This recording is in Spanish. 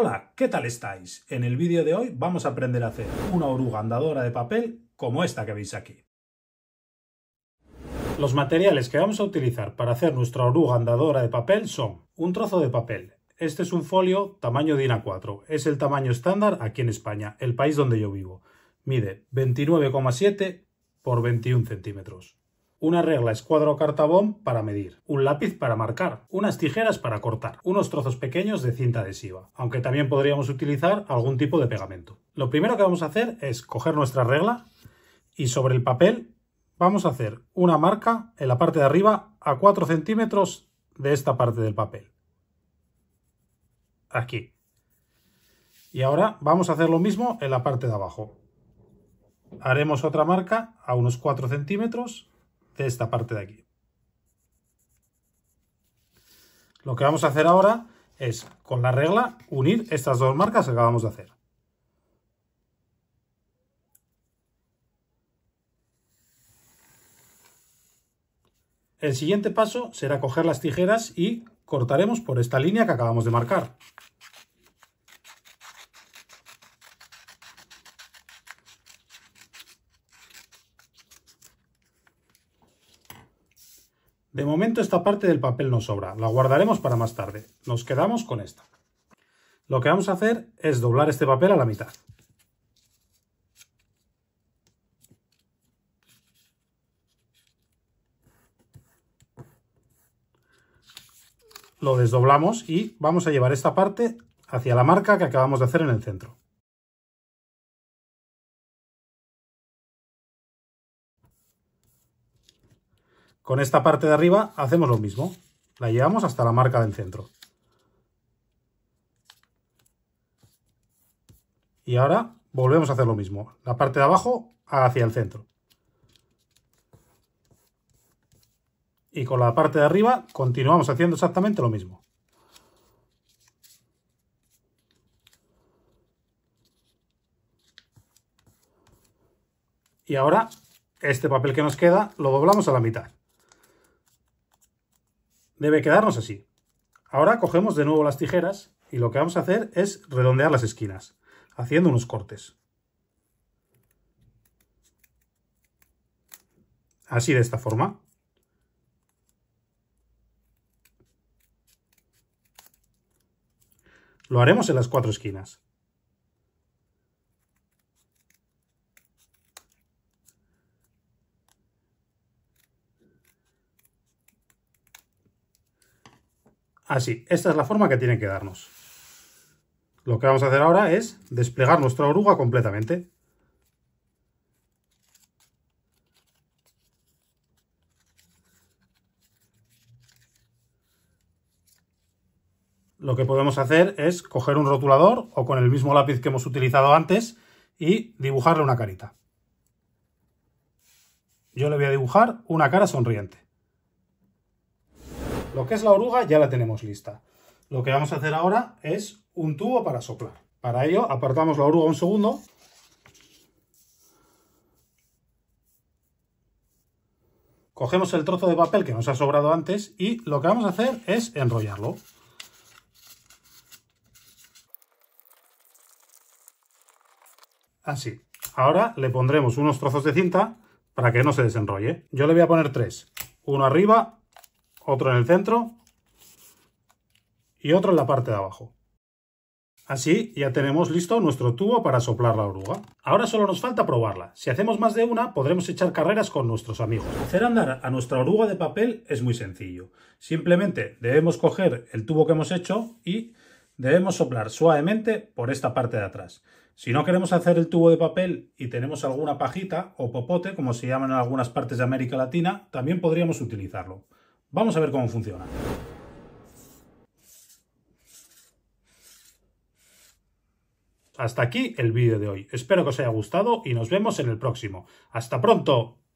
Hola, ¿qué tal estáis? En el vídeo de hoy vamos a aprender a hacer una oruga andadora de papel como esta que veis aquí. Los materiales que vamos a utilizar para hacer nuestra oruga andadora de papel son un trozo de papel. Este es un folio tamaño DIN A4. Es el tamaño estándar aquí en España, el país donde yo vivo. Mide 29,7 por 21 centímetros una regla escuadro cartabón para medir, un lápiz para marcar, unas tijeras para cortar, unos trozos pequeños de cinta adhesiva, aunque también podríamos utilizar algún tipo de pegamento. Lo primero que vamos a hacer es coger nuestra regla y sobre el papel vamos a hacer una marca en la parte de arriba a 4 centímetros de esta parte del papel. Aquí. Y ahora vamos a hacer lo mismo en la parte de abajo. Haremos otra marca a unos 4 centímetros esta parte de aquí. Lo que vamos a hacer ahora es, con la regla, unir estas dos marcas que acabamos de hacer. El siguiente paso será coger las tijeras y cortaremos por esta línea que acabamos de marcar. De momento esta parte del papel no sobra, la guardaremos para más tarde. Nos quedamos con esta. Lo que vamos a hacer es doblar este papel a la mitad. Lo desdoblamos y vamos a llevar esta parte hacia la marca que acabamos de hacer en el centro. Con esta parte de arriba hacemos lo mismo. La llevamos hasta la marca del centro. Y ahora volvemos a hacer lo mismo. La parte de abajo hacia el centro. Y con la parte de arriba continuamos haciendo exactamente lo mismo. Y ahora, este papel que nos queda lo doblamos a la mitad debe quedarnos así. Ahora cogemos de nuevo las tijeras y lo que vamos a hacer es redondear las esquinas, haciendo unos cortes. Así de esta forma. Lo haremos en las cuatro esquinas. Así, ah, esta es la forma que tienen que darnos. Lo que vamos a hacer ahora es desplegar nuestra oruga completamente. Lo que podemos hacer es coger un rotulador o con el mismo lápiz que hemos utilizado antes y dibujarle una carita. Yo le voy a dibujar una cara sonriente. Lo que es la oruga ya la tenemos lista. Lo que vamos a hacer ahora es un tubo para soplar. Para ello apartamos la oruga un segundo. Cogemos el trozo de papel que nos ha sobrado antes y lo que vamos a hacer es enrollarlo. Así. Ahora le pondremos unos trozos de cinta para que no se desenrolle. Yo le voy a poner tres. Uno arriba, otro en el centro y otro en la parte de abajo. Así ya tenemos listo nuestro tubo para soplar la oruga. Ahora solo nos falta probarla. Si hacemos más de una, podremos echar carreras con nuestros amigos. Hacer andar a nuestra oruga de papel es muy sencillo. Simplemente debemos coger el tubo que hemos hecho y debemos soplar suavemente por esta parte de atrás. Si no queremos hacer el tubo de papel y tenemos alguna pajita o popote, como se llaman en algunas partes de América Latina, también podríamos utilizarlo. Vamos a ver cómo funciona. Hasta aquí el vídeo de hoy. Espero que os haya gustado y nos vemos en el próximo. ¡Hasta pronto!